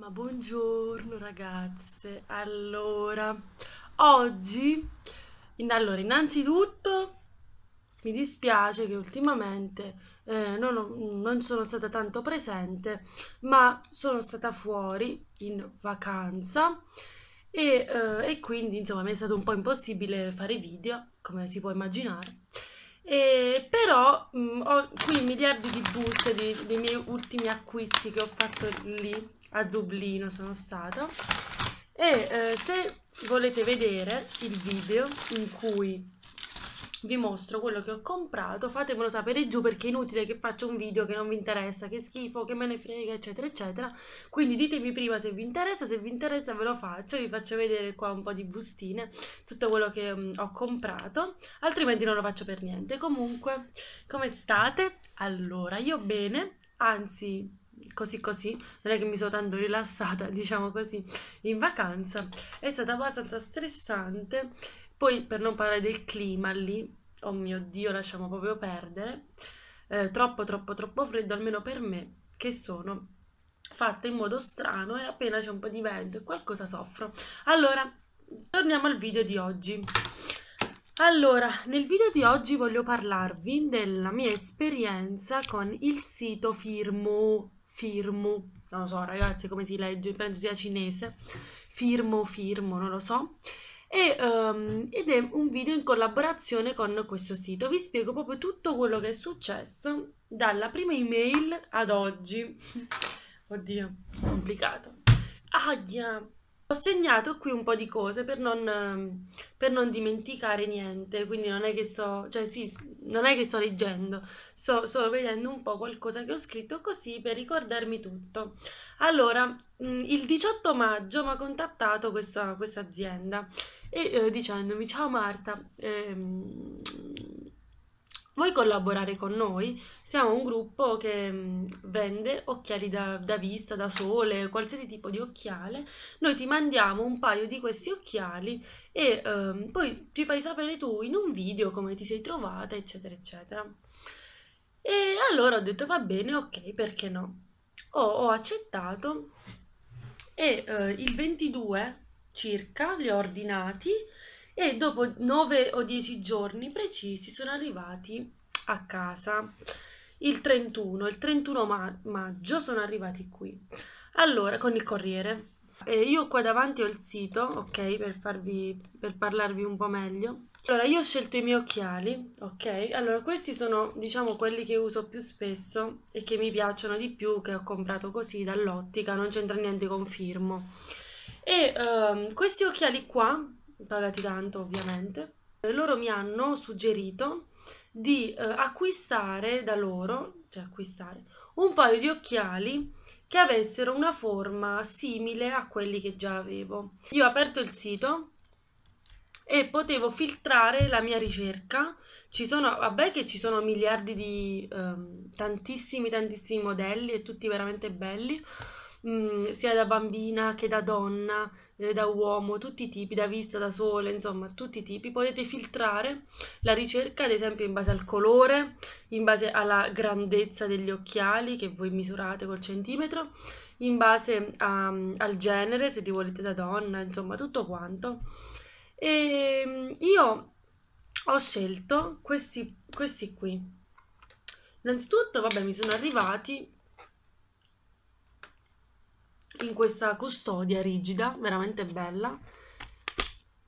Ma buongiorno ragazze, allora, oggi, in, allora, innanzitutto mi dispiace che ultimamente eh, non, ho, non, sono stata tanto presente, ma sono stata fuori in vacanza e, eh, e quindi insomma mi è stato un po' impossibile fare video, come si può immaginare. E però mh, mm, ho qui miliardi di buste di, dei miei ultimi acquisti che ho fatto lì a Dublino sono stata. E eh, se volete vedere il video in cui vi mostro quello che ho comprato, fatemelo sapere giù perché è inutile che faccio un video che non vi interessa, che schifo, che me ne frega, eccetera, eccetera. Quindi ditemi prima se vi interessa, se vi interessa ve lo faccio, vi faccio vedere qua un po' di bustine, tutto quello che um, ho comprato, altrimenti non lo faccio per niente. Comunque, come state? Allora, io bene, anzi così così, non è che mi sono tanto rilassata, diciamo così, in vacanza. È stata abbastanza stressante poi per non parlare del clima lì, oh mio Dio, lasciamo proprio perdere. Eh, troppo, troppo, troppo freddo, almeno per me, che sono fatta in modo strano e appena c'è un po' di vento e qualcosa soffro. Allora, torniamo al video di oggi. Allora, nel video di oggi voglio parlarvi della mia esperienza con il sito Firmo, Firmo, non lo so ragazzi come si legge, penso sia cinese, Firmo, Firmo, non lo so e, um, ed è un video in collaborazione con questo sito. Vi spiego proprio tutto quello che è successo dalla prima email ad oggi. Oddio, complicato. Aia! Ho segnato qui un po' di cose per non, ehm, per non dimenticare niente, quindi non è che sto, cioè sì, non è che sto leggendo, sto solo vedendo un po' qualcosa che ho scritto così per ricordarmi tutto. Allora, il 18 maggio mi ha contattato questa, questa azienda e eh, dicendomi ciao Marta, ehm, Vuoi collaborare con noi? Siamo un gruppo che mm, vende occhiali da, da, vista, da sole, qualsiasi tipo di occhiale. Noi ti mandiamo un paio di questi occhiali e ehm, poi ci fai sapere tu in un video come ti sei trovata, eccetera, eccetera. E allora ho detto va bene, ok, perché no? Ho, ho accettato e eh, il 22 circa li ho ordinati e dopo 9 o 10 giorni precisi sono arrivati a casa. Il 31, il 31 ma- maggio sono arrivati qui. Allora, con il corriere. Eh, io qua davanti ho il sito, ok, per, farvi, per parlarvi un po' meglio. Allora, io ho scelto i miei occhiali, ok? Allora, questi sono, diciamo, quelli che uso più spesso e che mi piacciono di più, che ho comprato così dall'ottica, non c'entra niente con firmo. E um, questi occhiali qua pagati tanto ovviamente, eh, loro mi hanno suggerito di eh, acquistare da loro, cioè acquistare, un paio di occhiali che avessero una forma simile a quelli che già avevo. Io ho aperto il sito e potevo filtrare la mia ricerca. Ci sono, vabbè che ci sono miliardi di ehm, tantissimi tantissimi modelli e tutti veramente belli, mh, mm, sia da bambina che da donna, eh, da uomo, tutti i tipi, da vista, da sole, insomma tutti i tipi. Potete filtrare la ricerca ad esempio in base al colore, in base alla grandezza degli occhiali che voi misurate col centimetro, in base a, mm, al genere, se li volete da donna, insomma tutto quanto. E ehm, io ho scelto questi, questi qui. Innanzitutto, vabbè, mi sono arrivati in questa custodia rigida, veramente bella.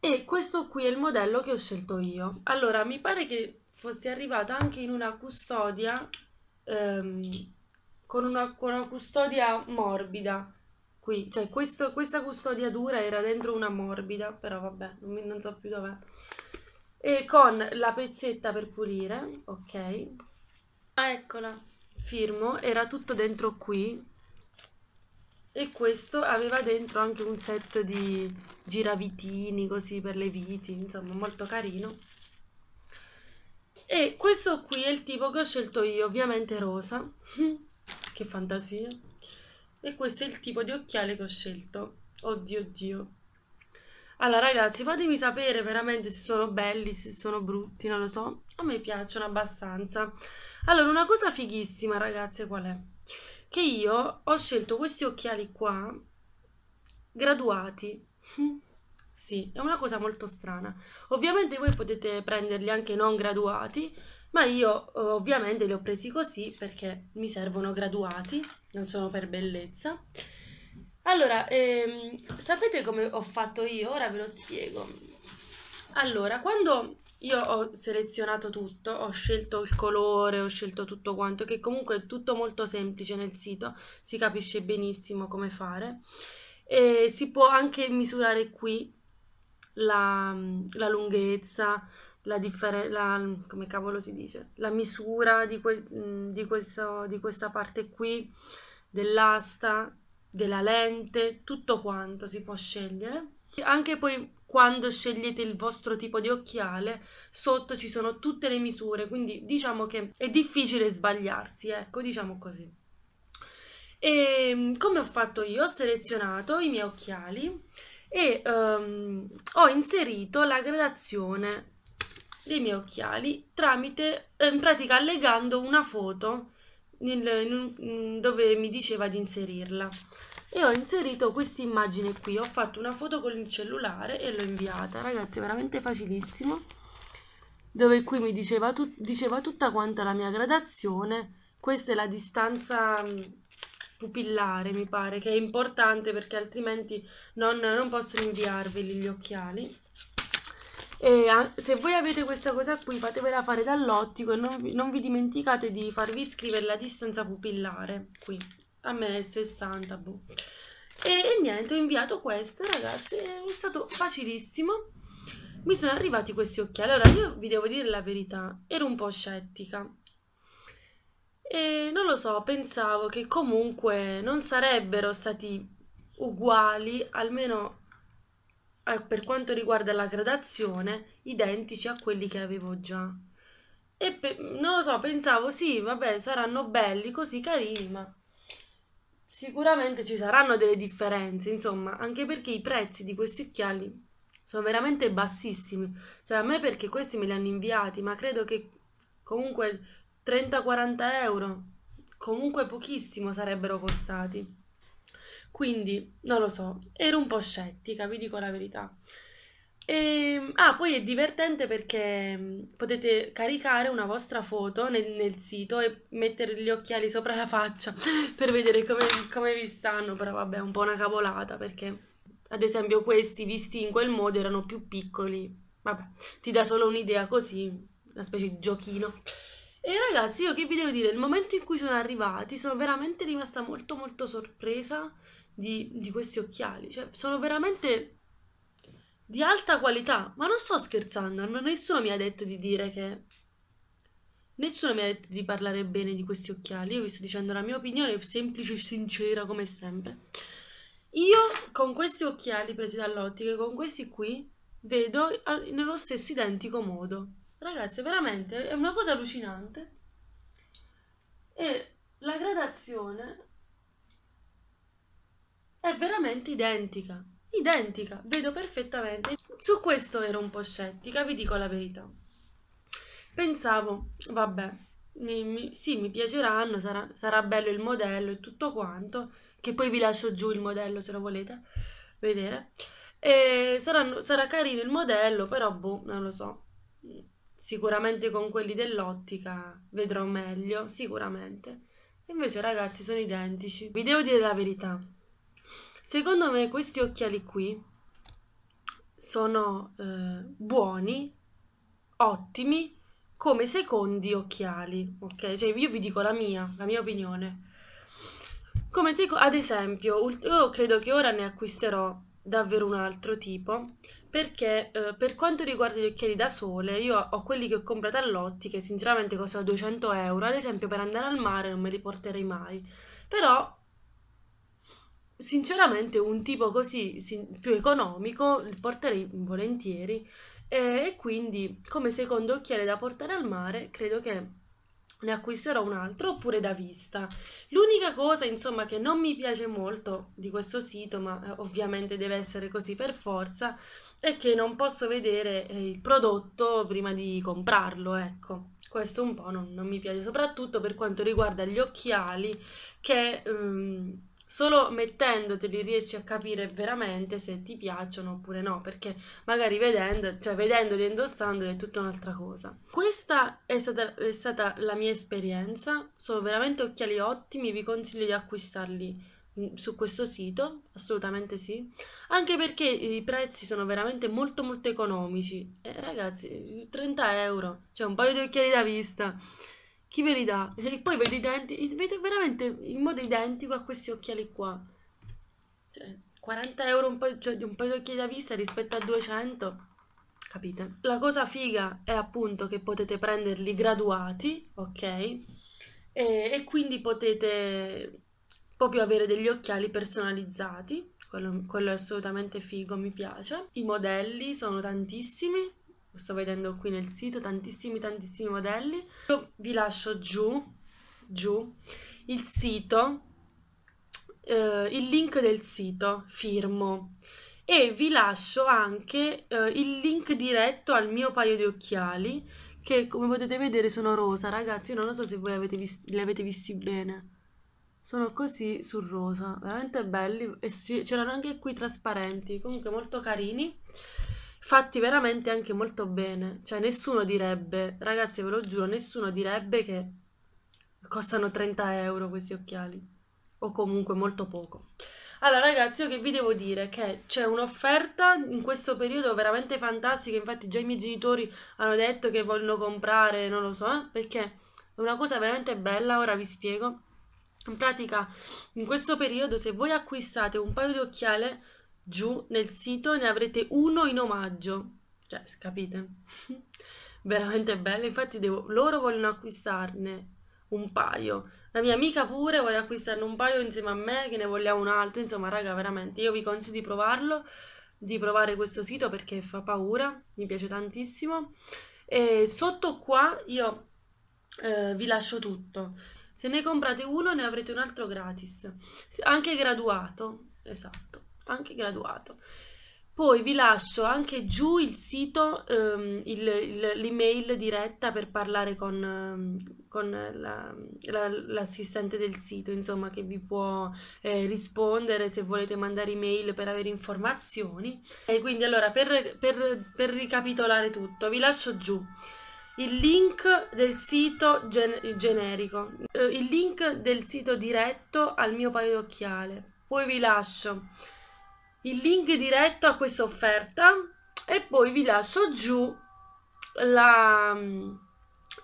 E questo qui è il modello che ho scelto io. Allora, mi pare che fosse arrivata anche in una custodia ehm, con, una, con, una, custodia morbida. Qui, cioè questo, questa custodia dura era dentro una morbida, però vabbè, non, mi, non so più dov'è. E con la pezzetta per pulire, ok. Ah, eccola, firmo, era tutto dentro qui, e questo aveva dentro anche un set di giravitini così per le viti, insomma molto carino. E questo qui è il tipo che ho scelto io, ovviamente rosa, che fantasia. E questo è il tipo di occhiale che ho scelto, oddio oddio. Allora ragazzi fatemi sapere veramente se sono belli, se sono brutti, non lo so, a me piacciono abbastanza. Allora una cosa fighissima ragazzi qual è? che io ho scelto questi occhiali qua graduati. sì, è una cosa molto strana. Ovviamente voi potete prenderli anche non graduati, ma io eh, ovviamente li ho presi così perché mi servono graduati, non sono per bellezza. Allora, ehm, sapete come ho fatto io? Ora ve lo spiego. Allora, quando io ho selezionato tutto, ho scelto il colore, ho scelto tutto quanto, che comunque è tutto molto semplice nel sito, si capisce benissimo come fare. E si può anche misurare qui la, la lunghezza, la, la, come cavolo si dice, la misura di, que di, questo, di questa parte qui, dell'asta, della lente, tutto quanto si può scegliere. Anche poi quando scegliete il vostro tipo di occhiale, sotto ci sono tutte le misure, quindi diciamo che è difficile sbagliarsi, ecco, diciamo così. E ehm, come ho fatto io? Ho selezionato i miei occhiali e um, ho inserito la gradazione dei miei occhiali tramite, in pratica allegando una foto nel, in, dove mi diceva di inserirla e ho inserito questa immagine qui ho fatto una foto con il cellulare e l'ho inviata ragazzi veramente facilissimo dove qui mi diceva, tu diceva tutta quanta la mia gradazione questa è la distanza mm, pupillare mi pare che è importante perché altrimenti non, non posso inviarveli gli occhiali e ah, se voi avete questa cosa qui fatevela fare dall'ottico e non vi, non vi dimenticate di farvi scrivere la distanza pupillare qui a me 60, boh. E, e niente, ho inviato questo, ragazzi, è stato facilissimo. Mi sono arrivati questi occhiali. Allora, io vi devo dire la verità, ero un po' scettica. E non lo so, pensavo che comunque non sarebbero stati uguali, almeno eh, per quanto riguarda la gradazione, identici a quelli che avevo già. E non lo so, pensavo sì, vabbè, saranno belli, così carini, ma Sicuramente ci saranno delle differenze, insomma, anche perché i prezzi di questi occhiali sono veramente bassissimi. Cioè, a me perché questi me li hanno inviati, ma credo che comunque 30-40 euro, comunque pochissimo sarebbero costati. Quindi, non lo so, ero un po' scettica, vi dico la verità. E, ehm, ah, poi è divertente perché potete caricare una vostra foto nel, nel sito e mettere gli occhiali sopra la faccia per vedere come, come vi stanno, però vabbè è un po' una cavolata perché ad esempio questi visti in quel modo erano più piccoli, vabbè ti dà solo un'idea così, una specie di giochino. E ragazzi io che vi devo dire, il momento in cui sono arrivati sono veramente rimasta molto molto sorpresa di, di questi occhiali, cioè sono veramente di alta qualità. Ma non sto scherzando, nessuno mi ha detto di dire che... Nessuno mi ha detto di parlare bene di questi occhiali, io vi sto dicendo la mia opinione semplice e sincera come sempre. Io con questi occhiali presi dall'ottica, con questi qui, vedo nello stesso identico modo. Ragazzi, veramente è una cosa allucinante. E la gradazione è veramente identica. Identica, vedo perfettamente. Su questo ero un po' scettica, vi dico la verità. Pensavo, vabbè, mi, mi, sì, mi piaceranno, sarà, sarà bello il modello e tutto quanto, che poi vi lascio giù il modello se lo volete vedere. E saranno, sarà carino il modello, però boh, non lo so. Sicuramente con quelli dell'ottica vedrò meglio, sicuramente. Invece ragazzi sono identici. Vi devo dire la verità. Secondo me questi occhiali qui sono eh, buoni, ottimi, come secondi occhiali, ok? Cioè io vi dico la mia, la mia opinione. Come se, ad esempio, io credo che ora ne acquisterò davvero un altro tipo, perché eh, per quanto riguarda gli occhiali da sole, io ho quelli che ho comprato all'Otti, che sinceramente costano 200 euro, ad esempio per andare al mare non me li porterei mai, però sinceramente un tipo così sin- più economico lo porterei volentieri e, e quindi come secondo occhiale da portare al mare credo che ne acquisterò un altro oppure da vista. L'unica cosa, insomma, che non mi piace molto di questo sito, ma eh, ovviamente deve essere così per forza, è che non posso vedere eh, il prodotto prima di comprarlo, ecco. Questo un po' non, non mi piace, soprattutto per quanto riguarda gli occhiali che ehm, solo mettendoteli riesci a capire veramente se ti piacciono oppure no, perché magari vedendo, cioè vedendoli e indossandoli è tutta un'altra cosa. Questa è stata, è stata la mia esperienza, sono veramente occhiali ottimi, vi consiglio di acquistarli mm, su questo sito, assolutamente sì, anche perché i prezzi sono veramente molto molto economici. Eh, ragazzi, 30 euro, cioè un paio di occhiali da vista chi ve li dà? E poi vedo i denti, vedo veramente in modo identico a questi occhiali qua. Cioè, 40 euro un paio, cioè, di un paio di occhiali da vista rispetto a 200, capite? La cosa figa è appunto che potete prenderli graduati, ok? E, e quindi potete proprio avere degli occhiali personalizzati, quello, quello è assolutamente figo, mi piace. I modelli sono tantissimi, lo sto vedendo qui nel sito, tantissimi tantissimi modelli. Io vi lascio giù, giù, il sito, eh, il link del sito, firmo. E vi lascio anche eh, il link diretto al mio paio di occhiali, che come potete vedere sono rosa, ragazzi, io non so se voi li avete visti, li avete visti bene. Sono così su rosa, veramente belli, e c'erano anche qui trasparenti, comunque molto carini fatti veramente anche molto bene. Cioè, nessuno direbbe, ragazzi, ve lo giuro, nessuno direbbe che costano 30 euro questi occhiali. O comunque molto poco. Allora, ragazzi, io che vi devo dire che c'è un'offerta in questo periodo veramente fantastica. Infatti, già i miei genitori hanno detto che vogliono comprare, non lo so, eh, perché è una cosa veramente bella. Ora vi spiego. In pratica, in questo periodo, se voi acquistate un paio di occhiali giù nel sito ne avrete uno in omaggio. Cioè, capite? Veramente bello. Infatti devo... loro vogliono acquistarne un paio. La mia amica pure vuole acquistarne un paio insieme a me, che ne vogliamo un altro. Insomma, raga, veramente, io vi consiglio di provarlo, di provare questo sito perché fa paura, mi piace tantissimo. E sotto qua io eh, vi lascio tutto. Se ne comprate uno ne avrete un altro gratis, anche graduato, esatto anche graduato. Poi vi lascio anche giù il sito, ehm, il, il, l'email diretta per parlare con, ehm, con la, la, l'assistente del sito, insomma, che vi può eh, rispondere se volete mandare email per avere informazioni. E quindi allora, per, per, per ricapitolare tutto, vi lascio giù il link del sito gen- generico, eh, il link del sito diretto al mio paio d'occhiale. Poi vi lascio il link diretto a questa offerta e poi vi lascio giù la,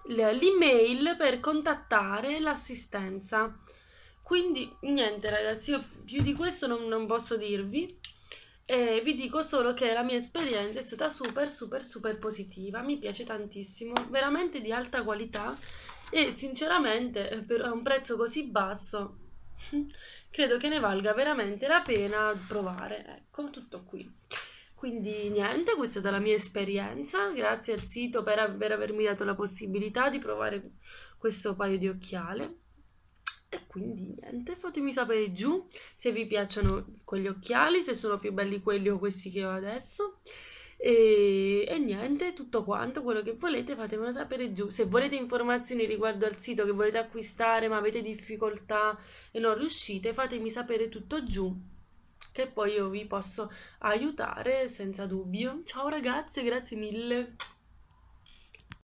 l'email per contattare l'assistenza. Quindi niente ragazzi, io più di questo non, non posso dirvi. E vi dico solo che la mia esperienza è stata super super super positiva, mi piace tantissimo, veramente di alta qualità e sinceramente eh, per un prezzo così basso credo che ne valga veramente la pena provare. Ecco, tutto qui. Quindi niente, questa è stata la mia esperienza, grazie al sito per, av- per avermi dato la possibilità di provare questo paio di occhiali. E quindi niente, fatemi sapere giù se vi piacciono quegli occhiali, se sono più belli quelli o questi che ho adesso. E, e, niente, tutto quanto, quello che volete fatemelo sapere giù. Se volete informazioni riguardo al sito che volete acquistare ma avete difficoltà e non riuscite, fatemi sapere tutto giù che poi io vi posso aiutare senza dubbio. Ciao ragazze, grazie mille.